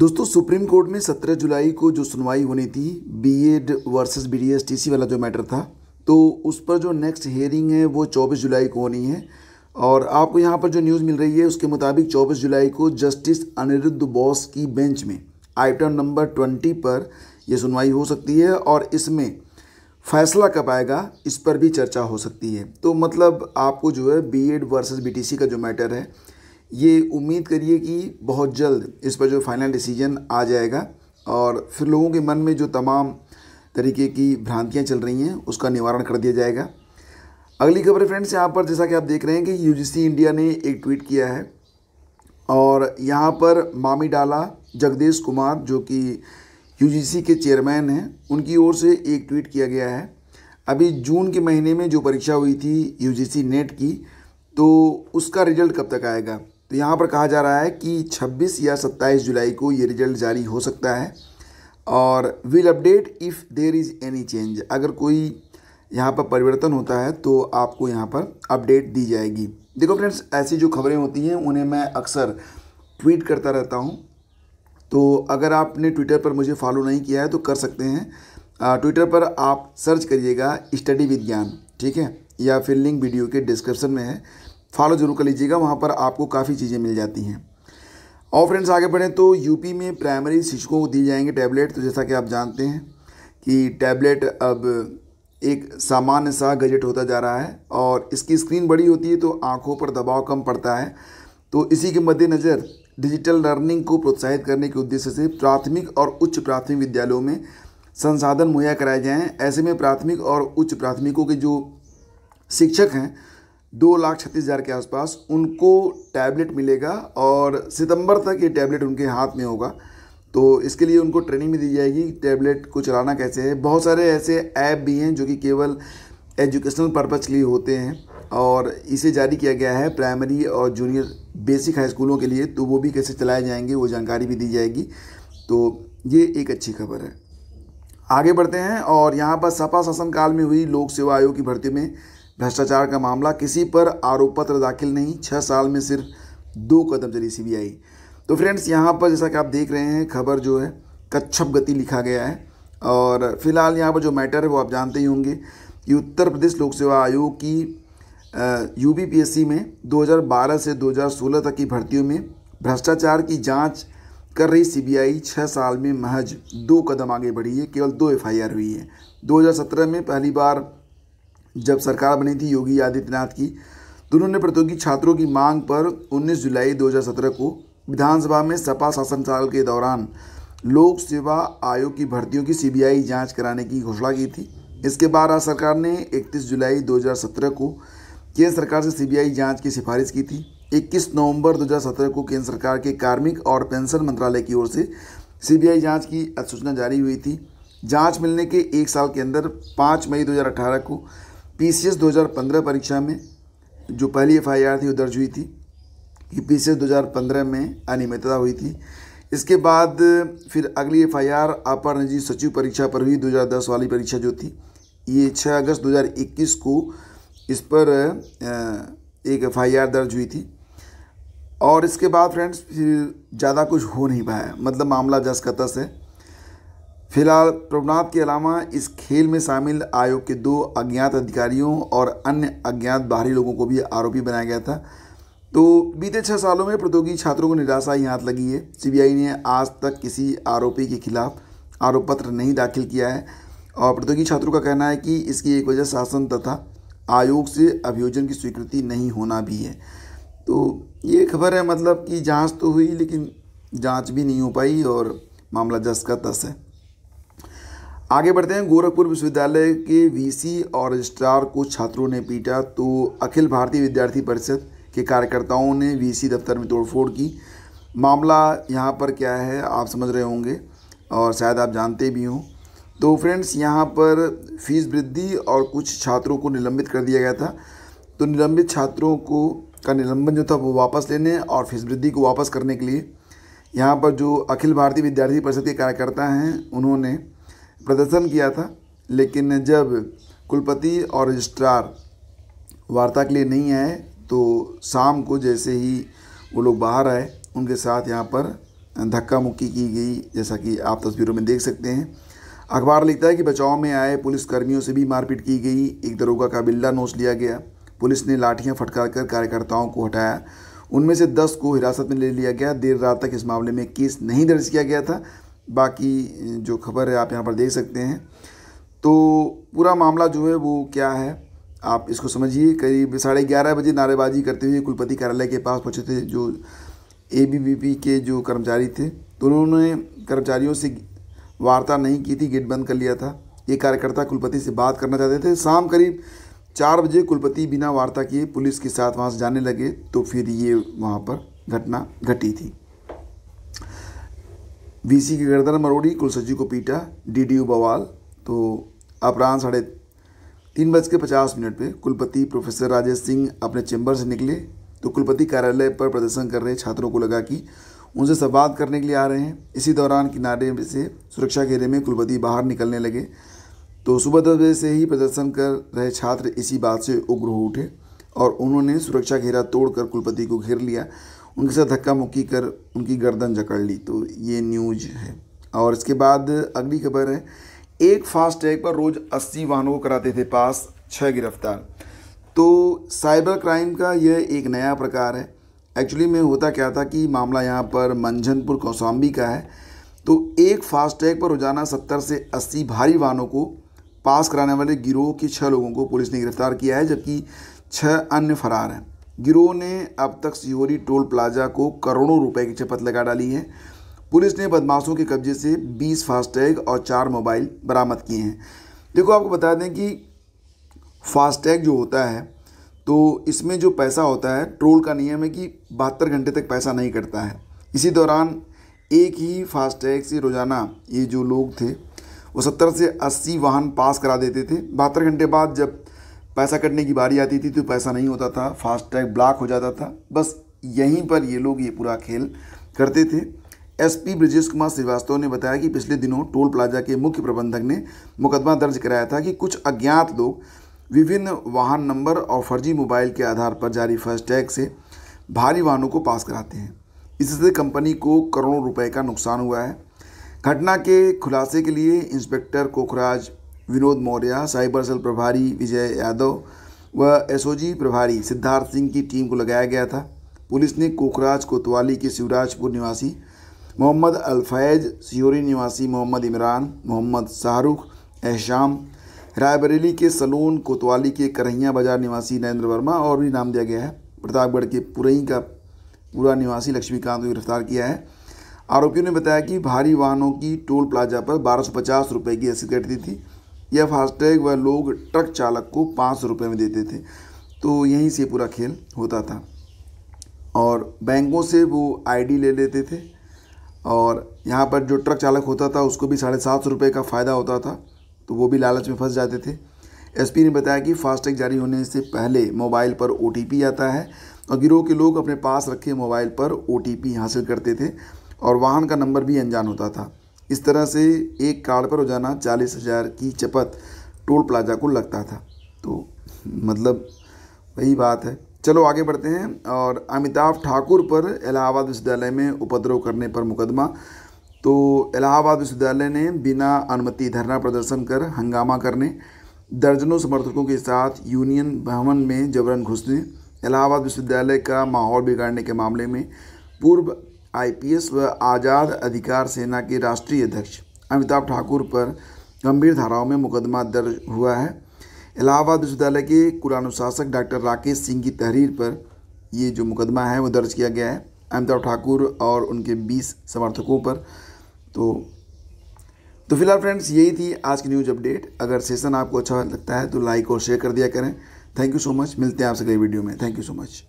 दोस्तों supreme court में 17 जुलाई को जो सुनवाई होनी थी B Ed versus B D S T C वाला जो मैटर था तो उस पर जो नेक्स्ट हेयरिंग है वो 24 जुलाई को होनी है और आपको यहाँ पर जो न्यूज़ मिल रही है उसके मुताबिक 24 जुलाई को जस्टिस अनिरुद्ध बोस की बेंच में आइटम नंबर 20 पर यह सुनवाई हो सकती है और इसमें फैसला कब आएगा इस पर भी चर्चा हो सकती है तो मतलब आपको जो है B Ed versus B T C का जो मैटर है ये उम्मीद करिए कि बहुत जल्द इस पर जो फाइनल डिसीजन आ जाएगा और फिर लोगों के मन में जो तमाम तरीके की भ्रांतियाँ चल रही हैं उसका निवारण कर दिया जाएगा अगली खबर फ्रेंड्स यहाँ पर जैसा कि आप देख रहे हैं कि यूजीसी इंडिया ने एक ट्वीट किया है और यहाँ पर मामी डाला जगदेश कुमार जो कि यूजीसी के चेयरमैन हैं उनकी ओर से एक ट्वीट किया गया है अभी जून के महीने में जो परीक्षा हुई थी यू नेट की तो उसका रिजल्ट कब तक आएगा तो यहाँ पर कहा जा रहा है कि 26 या 27 जुलाई को ये रिजल्ट जारी हो सकता है और will update if there is any change अगर कोई यहाँ पर परिवर्तन होता है तो आपको यहाँ पर अपडेट दी जाएगी देखो फ्रेंड्स ऐसी जो खबरें होती हैं उन्हें मैं अक्सर ट्वीट करता रहता हूँ तो अगर आपने ट्विटर पर मुझे फॉलो नहीं किया है तो कर सकते हैं ट्विटर पर आप सर्च करिएगा स्टडी विज्ञान ठीक है या फिर लिंक वीडियो के डिस्क्रिप्शन में है फॉलो जरूर कर लीजिएगा वहाँ पर आपको काफ़ी चीज़ें मिल जाती हैं और फ्रेंड्स आगे बढ़ें तो यूपी में प्राइमरी शिक्षकों को दी जाएंगे टैबलेट तो जैसा कि आप जानते हैं कि टैबलेट अब एक सामान्य सा गजट होता जा रहा है और इसकी स्क्रीन बड़ी होती है तो आँखों पर दबाव कम पड़ता है तो इसी के मद्देनज़र डिजिटल लर्निंग को प्रोत्साहित करने के उद्देश्य से प्राथमिक और उच्च प्राथमिक विद्यालयों में संसाधन मुहैया कराए जाएँ ऐसे में प्राथमिक और उच्च प्राथमिकों के जो शिक्षक हैं दो लाख छत्तीस हज़ार के आसपास उनको टैबलेट मिलेगा और सितंबर तक ये टैबलेट उनके हाथ में होगा तो इसके लिए उनको ट्रेनिंग भी दी जाएगी टैबलेट को चलाना कैसे है बहुत सारे ऐसे ऐप भी हैं जो कि केवल एजुकेशनल पर्पज़ के लिए होते हैं और इसे जारी किया गया है प्राइमरी और जूनियर बेसिक हाई स्कूलों के लिए तो वो भी कैसे चलाए जाएंगे वो जानकारी भी दी जाएगी तो ये एक अच्छी खबर है आगे बढ़ते हैं और यहाँ पर सपा शासनकाल में हुई लोक सेवा आयोग की भर्ती में भ्रष्टाचार का मामला किसी पर आरोप पत्र दाखिल नहीं छः साल में सिर्फ दो कदम चली सीबीआई तो फ्रेंड्स यहाँ पर जैसा कि आप देख रहे हैं खबर जो है कच्छप गति लिखा गया है और फिलहाल यहाँ पर जो मैटर है वो आप जानते ही होंगे कि उत्तर प्रदेश लोक सेवा आयोग की यू में 2012 से 2016 तक की भर्तियों में भ्रष्टाचार की जांच कर रही सीबीआई छः साल में महज दो कदम आगे बढ़ी है केवल दो एफआईआर हुई है 2017 में पहली बार जब सरकार बनी थी योगी आदित्यनाथ की तो उन्होंने प्रतियोगी छात्रों की मांग पर 19 जुलाई 2017 को विधानसभा में सपा शासन साल के दौरान लोक सेवा आयोग की भर्तियों की सीबीआई जांच कराने की घोषणा की थी इसके बाद आज सरकार ने 31 जुलाई 2017 को केंद्र सरकार से सीबीआई जांच की सिफारिश की थी 21 नवंबर 2017 को केंद्र सरकार के कार्मिक और पेंशन मंत्रालय की ओर से सीबीआई जांच की अधिसूचना जारी हुई थी जांच मिलने के एक साल के अंदर 5 मई 2018 को पीसीएस 2015 परीक्षा में जो पहली एफआईआर थी वो दर्ज हुई थी कि पीसीएस 2015 में अनियमितता हुई थी इसके बाद फिर अगली एफआईआर अपर निजी सचिव परीक्षा पर हुई 2010 वाली परीक्षा जो थी ये 6 अगस्त 2021 को इस पर एक एफआईआर दर्ज हुई थी और इसके बाद फ्रेंड्स फिर ज़्यादा कुछ हो नहीं पाया मतलब मामला जस का तस है फिलहाल प्रभुनाथ के अलावा इस खेल में शामिल आयोग के दो अज्ञात अधिकारियों और अन्य अज्ञात बाहरी लोगों को भी आरोपी बनाया गया था तो बीते छः सालों में प्रतियोगी छात्रों को निराशा ही हाथ लगी है सीबीआई ने आज तक किसी आरोपी के खिलाफ आरोप पत्र नहीं दाखिल किया है और प्रतियोगी छात्रों का कहना है कि इसकी एक वजह शासन तथा आयोग से अभियोजन की स्वीकृति नहीं होना भी है तो ये खबर है मतलब कि जाँच तो हुई लेकिन जाँच भी नहीं हो पाई और मामला जस का तस है आगे बढ़ते हैं गोरखपुर विश्वविद्यालय के वीसी और रजिस्ट्रार को छात्रों ने पीटा तो अखिल भारतीय विद्यार्थी परिषद के कार्यकर्ताओं ने वीसी दफ्तर में तोड़फोड़ की मामला यहाँ पर क्या है आप समझ रहे होंगे और शायद आप जानते भी हों तो फ्रेंड्स यहाँ पर फीस वृद्धि और कुछ छात्रों को निलंबित कर दिया गया था तो निलंबित छात्रों को का निलंबन जो था वो वापस लेने और फीस वृद्धि को वापस करने के लिए यहाँ पर जो अखिल भारतीय विद्यार्थी परिषद के कार्यकर्ता हैं उन्होंने प्रदर्शन किया था लेकिन जब कुलपति और रजिस्ट्रार वार्ता के लिए नहीं आए तो शाम को जैसे ही वो लोग बाहर आए उनके साथ यहाँ पर धक्का मुक्की की गई जैसा कि आप तस्वीरों में देख सकते हैं अखबार लिखता है कि बचाव में आए पुलिसकर्मियों से भी मारपीट की गई एक दरोगा का बिल्ला नोच लिया गया पुलिस ने लाठियां फटकार कर कार्यकर्ताओं को हटाया उनमें से दस को हिरासत में ले लिया गया देर रात तक इस मामले में केस नहीं दर्ज किया गया था बाकी जो खबर है आप यहाँ पर देख सकते हैं तो पूरा मामला जो है वो क्या है आप इसको समझिए करीब साढ़े ग्यारह बजे नारेबाजी करते हुए कुलपति कार्यालय के पास पहुँचे थे जो ए के जो कर्मचारी थे तो उन्होंने कर्मचारियों से वार्ता नहीं की थी गेट बंद कर लिया था ये कार्यकर्ता कुलपति से बात करना चाहते थे शाम करीब चार बजे कुलपति बिना वार्ता किए पुलिस के साथ वहाँ से जाने लगे तो फिर ये वहाँ पर घटना घटी थी वीसी की गर्दन मरोड़ी कुलसजी को पीटा डीडीयू बवाल तो अपराह साढ़े तीन बज के पचास मिनट पे कुलपति प्रोफेसर राजेश सिंह अपने चैम्बर से निकले तो कुलपति कार्यालय पर प्रदर्शन कर रहे छात्रों को लगा कि उनसे संवाद करने के लिए आ रहे हैं इसी दौरान किनारे से सुरक्षा घेरे में कुलपति बाहर निकलने लगे तो सुबह दस बजे से ही प्रदर्शन कर रहे छात्र इसी बात से उग्र हो उठे और उन्होंने सुरक्षा घेरा तोड़कर कुलपति को घेर लिया उनके साथ धक्का मुक्की कर उनकी गर्दन जकड़ ली तो ये न्यूज है और इसके बाद अगली खबर है एक फास्ट टैग पर रोज़ अस्सी वाहनों को कराते थे पास छः गिरफ्तार तो साइबर क्राइम का यह एक नया प्रकार है एक्चुअली में होता क्या था कि मामला यहाँ पर मंझनपुर कौसाम्बी का है तो एक फास्ट टैग पर रोज़ाना सत्तर से अस्सी भारी वाहनों को पास कराने वाले गिरोह के छः लोगों को पुलिस ने गिरफ्तार किया है जबकि छः अन्य फरार हैं गिरोह ने अब तक सिहोरी टोल प्लाजा को करोड़ों रुपए की चपत लगा डाली है पुलिस ने बदमाशों के कब्जे से 20 फास्टैग और चार मोबाइल बरामद किए हैं देखो आपको बता दें कि फास्टैग जो होता है तो इसमें जो पैसा होता है ट्रोल का नियम है कि बहत्तर घंटे तक पैसा नहीं कटता है इसी दौरान एक ही फास्टैग से रोज़ाना ये जो लोग थे वो सत्तर से अस्सी वाहन पास करा देते थे बहत्तर घंटे बाद जब पैसा कटने की बारी आती थी तो पैसा नहीं होता था फास्ट टैग ब्लॉक हो जाता था बस यहीं पर ये लोग ये पूरा खेल करते थे एसपी ब्रजेश कुमार श्रीवास्तव ने बताया कि पिछले दिनों टोल प्लाजा के मुख्य प्रबंधक ने मुकदमा दर्ज कराया था कि कुछ अज्ञात लोग विभिन्न वाहन नंबर और फर्जी मोबाइल के आधार पर जारी फास्टैग से भारी वाहनों को पास कराते हैं इससे कंपनी को करोड़ों रुपए का नुकसान हुआ है घटना के खुलासे के लिए inspector Kokhraj Vinod Maurya cyber cell प्रभारी विजय यादव व एसओजी प्रभारी सिद्धार्थ सिंह की टीम को लगाया गया था पुलिस ने कोखराज कोतवाली के शिवराजपुर निवासी मोहम्मद अलफैज सियोरी निवासी मोहम्मद इमरान मोहम्मद शाहरुख एहशाम रायबरेली के सलून कोतवाली के करहिया बाजार निवासी नरेंद्र वर्मा और भी नाम दिया गया है प्रतापगढ़ के पुरई का पूरा निवासी लक्ष्मीकांत को गिरफ्तार किया है आरोपियों ने बताया कि भारी वाहनों की टोल प्लाजा पर बारह सौ पचास रुपये की दी थी, थी या फास्टैग वह लोग ट्रक चालक को पाँच सौ रुपये में देते थे तो यहीं से पूरा खेल होता था और बैंकों से वो आईडी ले लेते थे और यहाँ पर जो ट्रक चालक होता था उसको भी साढ़े सात सौ रुपये का फ़ायदा होता था तो वो भी लालच में फंस जाते थे एसपी ने बताया कि फास्टैग जारी होने से पहले मोबाइल पर ओ आता है और गिरोह के लोग अपने पास रखे मोबाइल पर ओ हासिल करते थे और वाहन का नंबर भी अनजान होता था इस तरह से एक कार्ड पर रोजाना चालीस हज़ार की चपत टोल प्लाजा को लगता था तो मतलब वही बात है चलो आगे बढ़ते हैं और अमिताभ ठाकुर पर इलाहाबाद विश्वविद्यालय में उपद्रव करने पर मुकदमा तो इलाहाबाद विश्वविद्यालय ने बिना अनुमति धरना प्रदर्शन कर हंगामा करने दर्जनों समर्थकों के साथ यूनियन भवन में जबरन घुसने इलाहाबाद विश्वविद्यालय का माहौल बिगाड़ने के मामले में पूर्व आईपीएस व आज़ाद अधिकार सेना के राष्ट्रीय अध्यक्ष अमिताभ ठाकुर पर गंभीर धाराओं में मुकदमा दर्ज हुआ है इलाहाबाद विश्वविद्यालय के कुलानुशासक डॉक्टर राकेश सिंह की तहरीर पर ये जो मुकदमा है वो दर्ज किया गया है अमिताभ ठाकुर और उनके 20 समर्थकों पर तो तो फिलहाल फ्रेंड्स यही थी आज की न्यूज़ अपडेट अगर सेशन आपको अच्छा लगता है तो लाइक और शेयर कर दिया करें थैंक यू सो मच मिलते हैं आपसे अगले वीडियो में थैंक यू सो मच